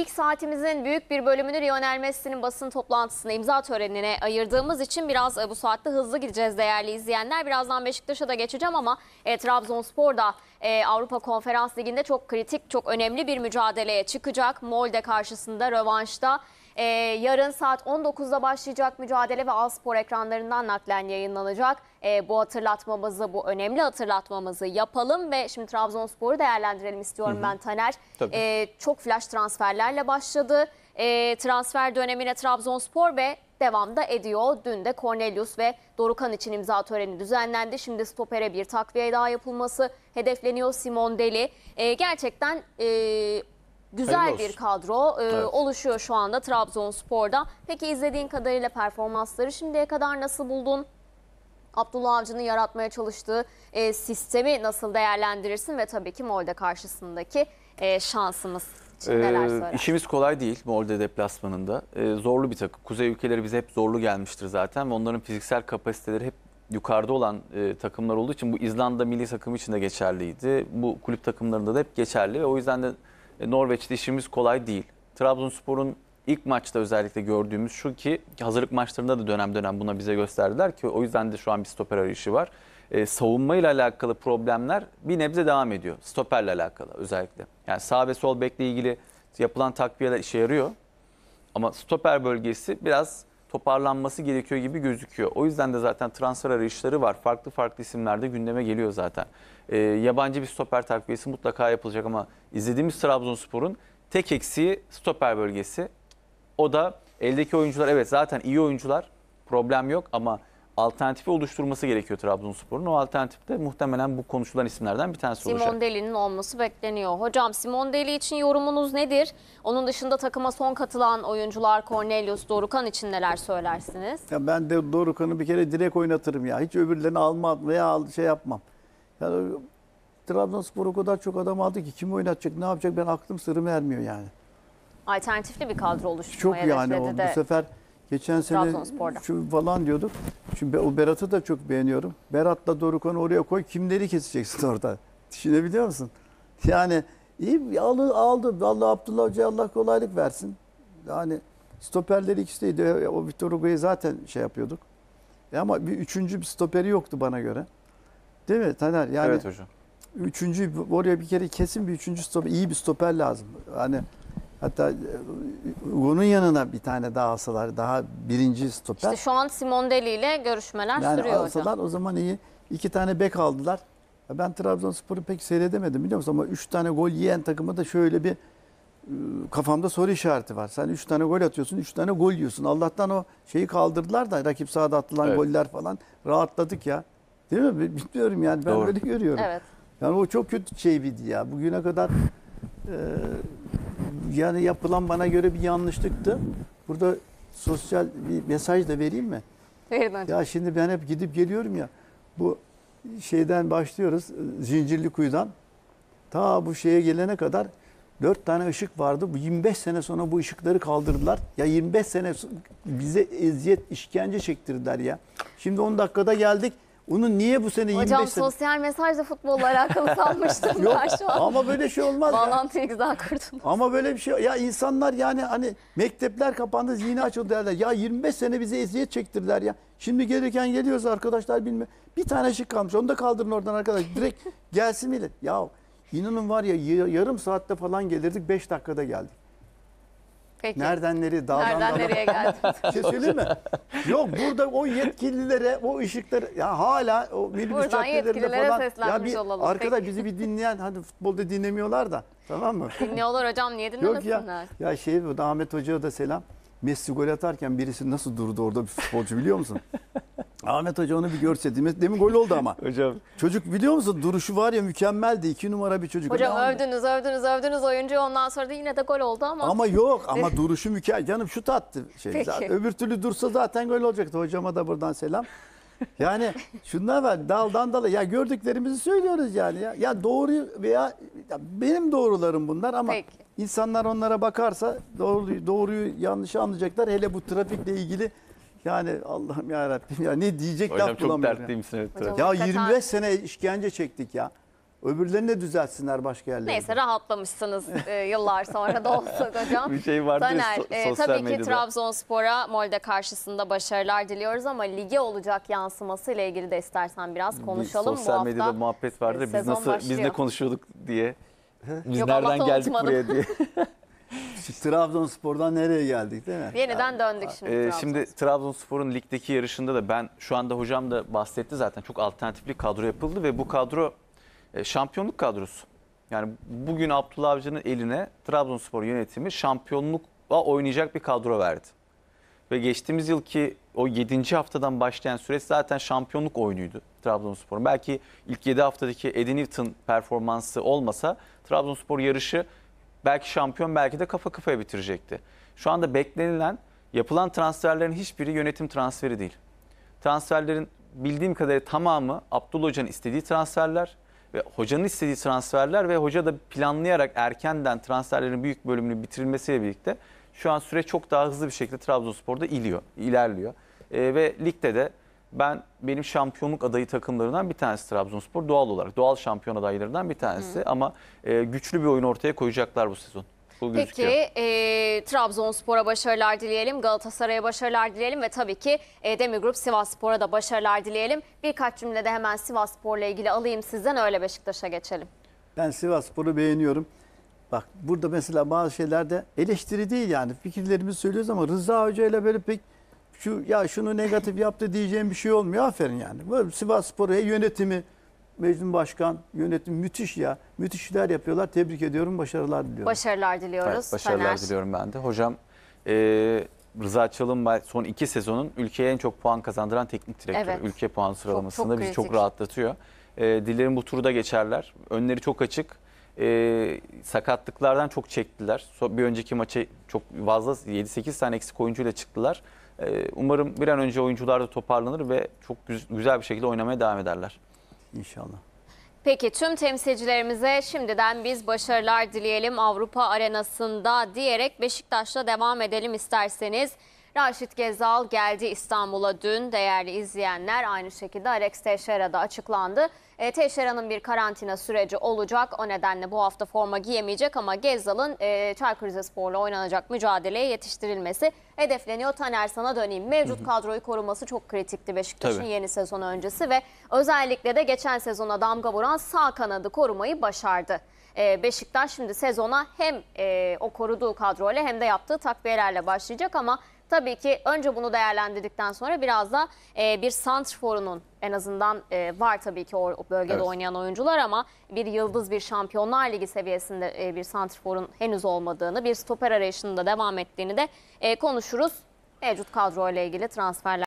ilk saatimizin büyük bir bölümünü Lionel Messi'nin basın toplantısına imza törenine ayırdığımız için biraz e, bu saatte hızlı gideceğiz değerli izleyenler. Birazdan Beşiktaş'a da geçeceğim ama e, Trabzonspor da e, Avrupa Konferans Ligi'nde çok kritik, çok önemli bir mücadeleye çıkacak. Molde karşısında rövanşta ee, yarın saat 19'da başlayacak mücadele ve Alspor ekranlarından naklen yayınlanacak. Ee, bu hatırlatmamızı, bu önemli hatırlatmamızı yapalım ve şimdi Trabzonspor'u değerlendirelim istiyorum hı hı. ben Taner. Ee, çok flash transferlerle başladı. Ee, transfer dönemine Trabzonspor ve devamda ediyor. Dün de Cornelius ve Dorukan için imza töreni düzenlendi. Şimdi stopere bir takviye daha yapılması hedefleniyor Simon Deli. E, gerçekten e, Güzel bir kadro e, evet. oluşuyor şu anda Trabzonspor'da. Peki izlediğin kadarıyla performansları şimdiye kadar nasıl buldun? Abdullah Avcı'nın yaratmaya çalıştığı e, sistemi nasıl değerlendirirsin ve tabii ki Molde karşısındaki e, şansımız ee, İşimiz kolay değil Molde deplasmanında. Ee, zorlu bir takım. Kuzey ülkeleri bize hep zorlu gelmiştir zaten. Onların fiziksel kapasiteleri hep yukarıda olan e, takımlar olduğu için bu İzlanda milli takımı için de geçerliydi. Bu kulüp takımlarında da hep geçerli ve o yüzden de e, Norveç'te işimiz kolay değil. Trabzonspor'un ilk maçta özellikle gördüğümüz şu ki hazırlık maçlarında da dönem dönem buna bize gösterdiler ki o yüzden de şu an bir stoper arayışı var. E, savunma alakalı problemler bir nebze devam ediyor. Stoperle alakalı özellikle. Yani sağ ve sol bekle ilgili yapılan takviyeler işe yarıyor. Ama stoper bölgesi biraz toparlanması gerekiyor gibi gözüküyor. O yüzden de zaten transfer arayışları var. Farklı farklı isimlerde gündeme geliyor zaten. E, yabancı bir stoper takviyesi mutlaka yapılacak ama izlediğimiz Trabzonspor'un tek eksiği stoper bölgesi. O da eldeki oyuncular evet zaten iyi oyuncular problem yok ama alternatifi oluşturması gerekiyor Trabzonspor'un. O alternatif de muhtemelen bu konuşulan isimlerden bir tanesi Simon olacak. Simondelli'nin olması bekleniyor. Hocam Simon Deli için yorumunuz nedir? Onun dışında takıma son katılan oyuncular Cornelius, Dorukan için neler söylersiniz? Ya ben de Dorukan'ı bir kere direkt oynatırım ya. Hiç öbürlerini almam veya şey yapmam. Yani Trabzonspor o kadar çok adam aldı ki kim oynatacak, ne yapacak ben aklım sırrım ermiyor yani. Alternatifli bir kadro oluşturmaya Çok yani o, bu sefer Geçen sene şu falan diyorduk. Şimdi o Berat'ı da çok beğeniyorum. Berat'la Dorukhanı oraya koy kimleri keseceksin orada? Düşünebiliyor musun? Yani iyi aldı, aldı. Vallahi Abdullah Hoca'ya Allah kolaylık versin. Yani stoperleri ikisiydi. O Victor Hugo'yu zaten şey yapıyorduk. E ama bir üçüncü bir stoperi yoktu bana göre. Değil mi Taner? Yani evet hocam. Üçüncü oraya bir kere kesin bir üçüncü stoper iyi bir stoper lazım. Hani Hatta e, onun yanına bir tane daha alsalar daha birinci stoper. İşte şu an Simondelli ile görüşmeler yani sürüyor alsalar hocam. o zaman iyi. İki tane bek aldılar. Ben Trabzonspor'u pek seyredemedim biliyor musun? Ama üç tane gol yiyen takımı da şöyle bir e, kafamda soru işareti var. Sen üç tane gol atıyorsun, üç tane gol yiyorsun. Allah'tan o şeyi kaldırdılar da rakip sahada atılan evet. goller falan rahatladık ya. Değil mi? Bilmiyorum yani ben Doğru. böyle görüyorum. Evet. Yani o çok kötü şey bir ya. Bugüne kadar e, yani yapılan bana göre bir yanlışlıktı. Burada sosyal bir mesaj da vereyim mi? Verin hocam. Ya şimdi ben hep gidip geliyorum ya. Bu şeyden başlıyoruz. Zincirli kuyudan. Ta bu şeye gelene kadar dört tane ışık vardı. Bu 25 sene sonra bu ışıkları kaldırdılar. Ya 25 sene bize eziyet, işkence çektirdiler ya. Şimdi 10 dakikada geldik. Onun niye bu sene 25 Hocam sene... sosyal mesajla futbolla alakalı sanmıştım Yok, ben şu an. Ama böyle şey olmaz. Bağlantıyı güzel kurdunuz. Ama böyle bir şey ya insanlar yani hani mektepler kapandı zihni açıldı derler. Ya 25 sene bize eziyet çektirdiler ya. Şimdi gelirken geliyoruz arkadaşlar bilme. Bir tane şık kalmış onu da kaldırın oradan arkadaş. Direkt gelsin millet. Ya inanın var ya yarım saatte falan gelirdik 5 dakikada geldik. Peki. Nereden nereye dağdan Nereden dağdan. nereye geldik? Bir şey söyleyeyim mi? Yok burada o yetkililere o ışıkları ya hala o minibüs Buradan caddelerinde falan. Ya bir olalım. arkadaş Peki. bizi bir dinleyen hani futbolda dinlemiyorlar da tamam mı? Dinliyorlar hocam niye Yok ya. Ya şey bu Ahmet Hoca'ya da selam. Messi gol atarken birisi nasıl durdu orada bir futbolcu biliyor musun? Ahmet Hoca onu bir görseydim. Demin gol oldu ama. Hocam. Çocuk biliyor musun duruşu var ya mükemmeldi. iki numara bir çocuk. Hocam Adam, övdünüz övdünüz övdünüz oyuncu ondan sonra da yine de gol oldu ama. Ama yok ama duruşu mükemmel. Canım şut attı. Şey, Peki. Zaten, öbür türlü dursa zaten gol olacaktı. Hocama da buradan selam. Yani şunlar var daldan dala ya gördüklerimizi söylüyoruz yani ya. Ya doğru veya ya benim doğrularım bunlar ama Peki. insanlar onlara bakarsa doğruyu, doğruyu yanlışı anlayacaklar. Hele bu trafikle ilgili yani Allah'ım ya Rabbim ya ne diyecek Hocam laf çok bulamıyorum. dertliyim evet. Hocam Ya 25 sene işkence çektik ya. Öbürlerini de düzeltsinler başka yerlerde. Neyse rahatlamışsınız e, yıllar sonra da olsa hocam. Bir şey vardı ya Taner, so- e, sosyal tabii ki Trabzonspor'a Molde karşısında başarılar diliyoruz ama lige olacak yansıması ile ilgili de istersen biraz konuşalım. Bir sosyal Bu medyada hafta muhabbet vardı. e, Biz sezon nasıl biz ne konuşuyorduk diye. Biz Yok, nereden geldik unutmadım. buraya diye. Trabzonspor'dan nereye geldik değil mi? Yeniden döndük şimdi. Ee, Trabzon. şimdi Trabzonspor'un ligdeki yarışında da ben şu anda hocam da bahsetti zaten çok alternatifli kadro yapıldı ve bu kadro e, şampiyonluk kadrosu. Yani bugün Abdullah Avcı'nın eline Trabzonspor yönetimi şampiyonlukla oynayacak bir kadro verdi. Ve geçtiğimiz yılki o 7. haftadan başlayan süreç zaten şampiyonluk oyunuydu Trabzonspor'un. Belki ilk 7 haftadaki Eddie Newton performansı olmasa Trabzonspor yarışı belki şampiyon belki de kafa kafaya bitirecekti. Şu anda beklenilen yapılan transferlerin hiçbiri yönetim transferi değil. Transferlerin bildiğim kadarıyla tamamı Abdullah Hoca'nın istediği transferler ve hocanın istediği transferler ve hoca da planlayarak erkenden transferlerin büyük bölümünü bitirilmesiyle birlikte şu an süre çok daha hızlı bir şekilde Trabzonspor'da iliyor, ilerliyor. E, ve ligde de ben benim şampiyonluk adayı takımlarından bir tanesi Trabzonspor doğal olarak. Doğal şampiyon adaylarından bir tanesi Hı. ama e, güçlü bir oyun ortaya koyacaklar bu sezon. Bu Peki e, Trabzonspor'a başarılar dileyelim, Galatasaray'a başarılar dileyelim ve tabii ki e, Demir Group Sivasspor'a da başarılar dileyelim. Birkaç cümlede hemen Sivasspor'la ilgili alayım sizden öyle Beşiktaş'a geçelim. Ben Sivasspor'u beğeniyorum. Bak burada mesela bazı şeylerde eleştiri değil yani fikirlerimizi söylüyoruz ama Rıza Hoca ile böyle pek şu ya şunu negatif yaptı diyeceğim bir şey olmuyor. Aferin yani. Sivas Spor'u yönetimi Mecnun Başkan yönetim müthiş ya. Müthiş şeyler yapıyorlar. Tebrik ediyorum. Başarılar diliyorum. Başarılar diliyoruz. Evet, başarılar Fener. diliyorum ben de. Hocam e, Rıza Çalınbay son iki sezonun ülkeye en çok puan kazandıran teknik direktör. Evet. Ülke puan sıralamasında çok, çok bizi çok rahatlatıyor. E, dilerim bu da geçerler. Önleri çok açık. E, sakatlıklardan çok çektiler. Bir önceki maça çok fazla 7-8 tane eksik oyuncuyla çıktılar. Ee, umarım bir an önce oyuncular da toparlanır ve çok güzel bir şekilde oynamaya devam ederler. İnşallah. Peki tüm temsilcilerimize şimdiden biz başarılar dileyelim Avrupa arenasında diyerek Beşiktaş'la devam edelim isterseniz. Raşit Gezal geldi İstanbul'a dün. Değerli izleyenler aynı şekilde Alex Teixeira'da açıklandı. E, Teixeira'nın bir karantina süreci olacak. O nedenle bu hafta forma giyemeyecek ama Gezal'ın e, Çaykur Rizespor'la oynanacak mücadeleye yetiştirilmesi hedefleniyor. Taner sana döneyim. Mevcut hı kadroyu koruması çok kritikti Beşiktaş'ın yeni sezon öncesi ve özellikle de geçen sezona damga vuran sağ kanadı korumayı başardı. E, Beşiktaş şimdi sezona hem e, o koruduğu kadroyla hem de yaptığı takviyelerle başlayacak ama Tabii ki önce bunu değerlendirdikten sonra biraz da e, bir santrforunun en azından e, var tabii ki o bölgede evet. oynayan oyuncular ama bir yıldız bir şampiyonlar ligi seviyesinde e, bir santrforun henüz olmadığını, bir stoper arayışında devam ettiğini de e, konuşuruz. Mevcut kadroyla ilgili transferler.